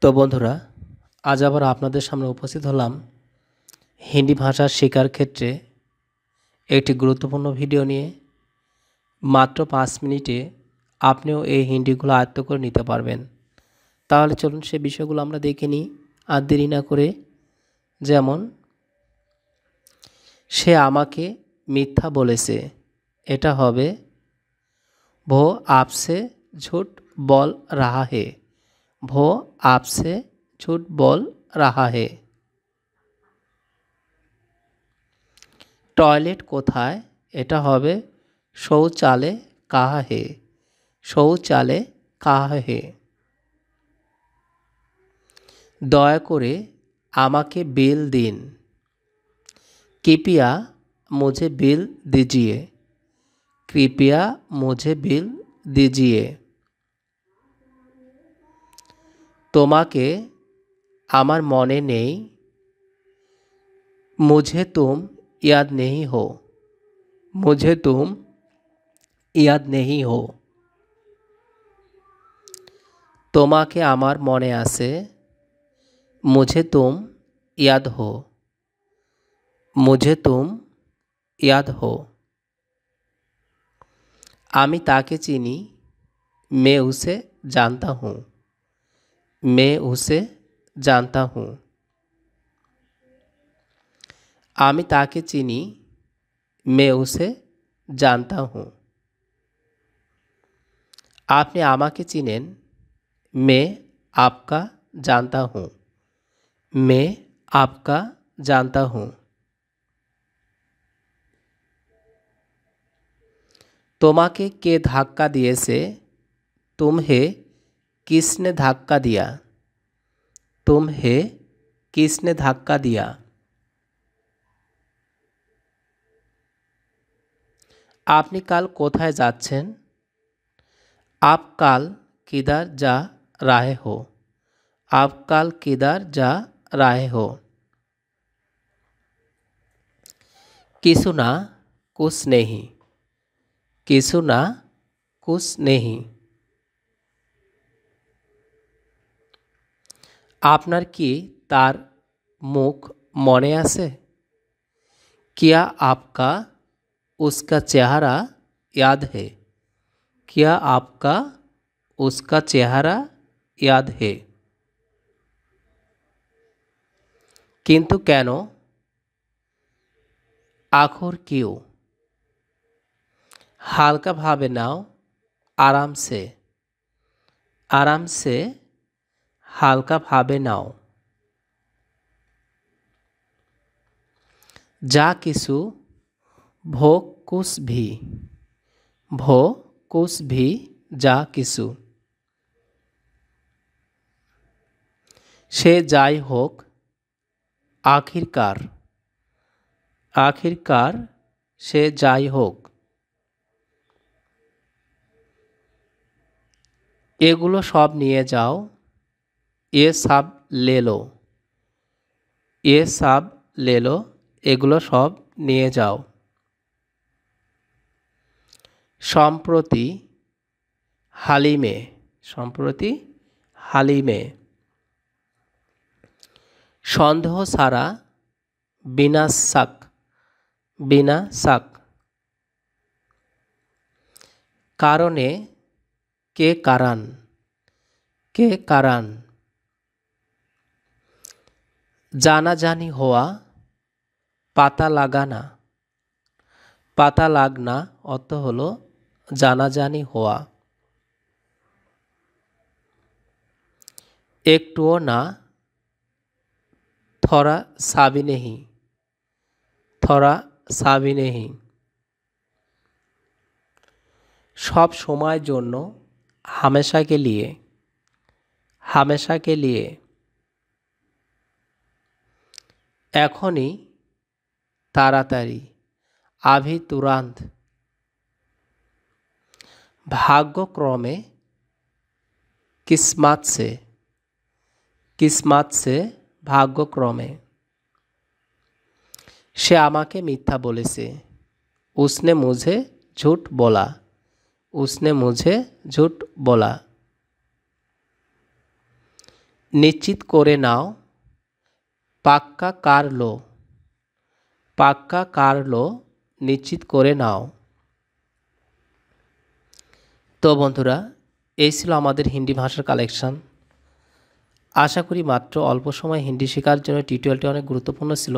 তো বন্ধুরা আজ আবার আপনাদের সামনে উপস্থিত হলাম হিন্দি ভাষা শেখার ক্ষেত্রে একটি গুরুত্বপূর্ণ ভিডিও নিয়ে মাত্র পাঁচ মিনিটে আপনিও এই হিন্দিগুলো আয়ত্ত করে নিতে পারবেন তাহলে চলুন সে বিষয়গুলো আমরা দেখে নিই আর দেরি না করে যেমন সে আমাকে মিথ্যা বলেছে এটা হবে ভো আপসে ঝুট বল রাহা হে ভো আপসে झूठ बोल रहा है টয়লেট কোথায় এটা হবে শৌচালে কাহা হে শৌচালে কাহা হে দয়া করে আমাকে বিল দিন কৃপিয়া মুঝে বিল দিজিয়ে কৃপিয়া মুঝে বিল দিজিয়ে তোমাকে আমার মনে নেই मुझे तुम याद नहीं हो मुझे तुम याद नहीं हो তোমাকে আমার মনে আছে मुझे तुम याद हो मुझे तुम याद हो আমি তাকে চিনি मैं उसे जानता हूँ मैं उसे जानता हूँ आमी ताके चीनी मैं उसे जानता हूँ आपने आमा के चिनेन मैं आपका जानता हूँ मैं आपका जानता हूँ के धक्का दिए से तुम्हें किसने धक्का दिया तुम हे किसने धक्का दिया আপনি कल কোথায় जा आप कल किधर जा रहे हो आप कल किधर जा रहे हो किसुना कुछ नहीं किसुना कुछ नहीं আপনার কি তার মুখ মনে আছে क्या आपका उसका चेहरा याद है क्या आपका उसका चेहरा याद है কিন্তু কেন আখর কিউ হালকাভাবে নাও আরামসে আরামসে হালকাভাবে নাও যা কিছু ভো কুস ভি ভো কুস ভি যা কিছু সে যাই হোক আখিরকার আখিরকার সে যাই হোক এগুলো সব নিয়ে যাও এ সাব লেলো এ সাব লেলো এগুলো সব নিয়ে যাও সম্প্রতি হালিমে সম্প্রতি হালিমে সন্দেহ ছাড়া বিনা সাক বিনা সাক কারণে কে কারান কে কারান জানাজানি হওয়া পাতা লাগানা পাতা লাগনা অর্থ হলো জানাজানি হওয়া একটুও না থরা সাবি নেহি থরা সাবি নেহি সব সময়ের জন্য হামেশাকে লিয়ে হামেশাকে লিয়ে এখনই তাড়াতাড়ি আভি তুরান্ত ভাগ্যক্রমে কিসমাত সে কিসমাত সে ভাগ্যক্রমে সে আমাকে মিথ্যা বলেছে উসনে মুঝে ঝুট বলা উসনে মুঝে ঝুট বলা নিশ্চিত করে নাও পাক্কা কার্লো পাক্কা কার্লো নিশ্চিত করে নাও তো বন্ধুরা এই ছিল আমাদের হিন্দি ভাষার কালেকশান আশা করি মাত্র অল্প সময় হিন্দি শেখার জন্য টিউটোরিয়ালটি অনেক গুরুত্বপূর্ণ ছিল